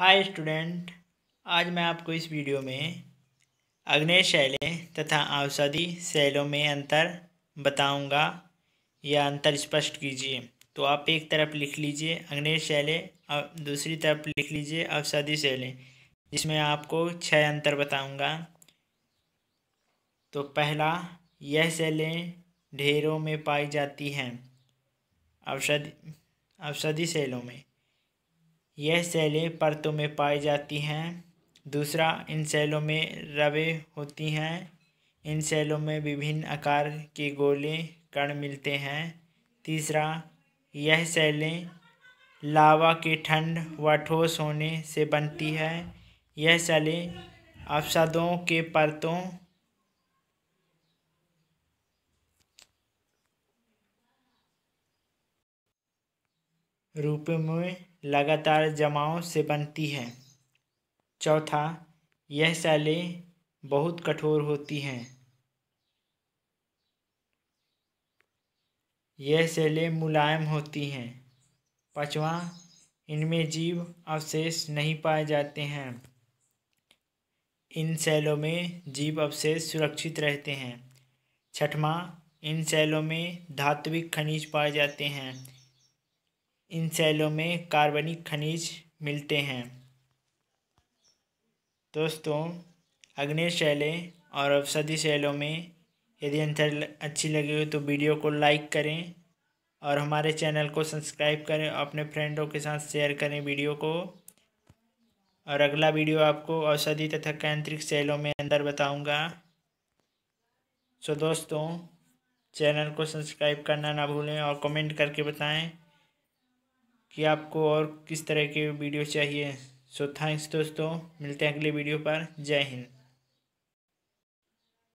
hi student आज मैं आपको इस वीडियो में अग्नेय शैलें तथा औषधि शैलों में अंतर बताऊंगा या अंतर स्पष्ट कीजिए तो आप एक तरफ लिख लीजिए अग्नेय शैलें और दूसरी तरफ लिख लीजिए औषधि शैलें जिसमें आपको छः अंतर बताऊंगा तो पहला यह शैलें ढेरों में पाई जाती हैं औषधि औषधि शैलों में यह सेलें परतों में पाई जाती हैं दूसरा इन सेलों में रवे होती हैं इन सेलों में विभिन्न आकार के गोले कण मिलते हैं तीसरा यह सेलें लावा के ठंड व ठोस होने से बनती है यह सेलें अवसादों के परतों रूप में लगातार जमाव से बनती है चौथा यह शैलें बहुत कठोर होती हैं यह सैलें मुलायम होती हैं पाँचवा इनमें जीव अवशेष नहीं पाए जाते हैं इन सैलों में जीव अवशेष सुरक्षित रहते हैं छठवा इन सैलों में धात्विक खनिज पाए जाते हैं इन सेलों में कार्बनिक खनिज मिलते हैं दोस्तों अग्नि शैलें और औषधि शैलों में यदि अंतर अच्छी लगी हो तो वीडियो को लाइक करें और हमारे चैनल को सब्सक्राइब करें अपने फ्रेंडों के साथ शेयर करें वीडियो को और अगला वीडियो आपको औषधि तथा कैंत्रिक शैलों में अंदर बताऊंगा सो दोस्तों चैनल को सब्सक्राइब करना ना भूलें और कमेंट करके बताएं कि आपको और किस तरह के वीडियो चाहिए सो थैंक्स दोस्तों मिलते हैं अगले वीडियो पर जय हिंद